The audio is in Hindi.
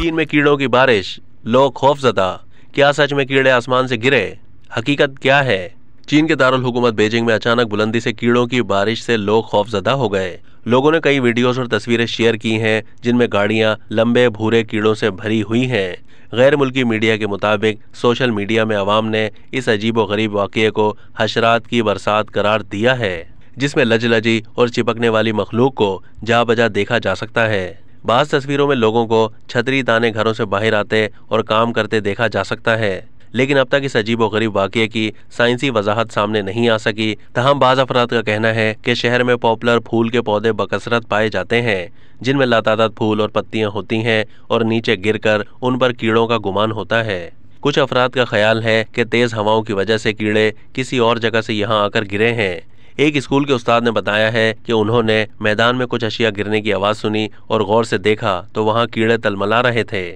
चीन में कीड़ों की बारिश लोग खौफजदा क्या सच में कीड़े आसमान से गिरे हकीकत क्या है चीन के दारुल हुकूमत बेजिंग में अचानक बुलंदी से कीड़ों की बारिश से लोग खौफजदा हो गए लोगों ने कई वीडियोस और तस्वीरें शेयर की हैं जिनमें गाड़ियां लंबे भूरे कीड़ों से भरी हुई हैं गैर मुल्की मीडिया के मुताबिक सोशल मीडिया में आवाम ने इस अजीब व गरीब वाक़े को हशरात की बरसात करार दिया है जिसमें लजलजी और चिपकने वाली मखलूक को जा बजा देखा जा सकता है बाज़ तस्वीरों में लोगों को छतरी ताने घरों से बाहर आते और काम करते देखा जा सकता है लेकिन अब तक इस अजीब गरीब वाक्य की साइंसी वजाहत सामने नहीं आ सकी तहम बाज अफराद का कहना है कि शहर में पॉपुलर फूल के पौधे बकसरत पाए जाते हैं जिनमें लातादात फूल और पत्तियां होती हैं और नीचे गिरकर उन पर कीड़ों का गुमान होता है कुछ अफराद का ख्याल है कि तेज़ हवाओं की वजह से कीड़े किसी और जगह से यहाँ आकर गिरे हैं एक स्कूल के उस्ताद ने बताया है कि उन्होंने मैदान में कुछ अशिया गिरने की आवाज सुनी और गौर से देखा तो वहाँ कीड़े तलमला रहे थे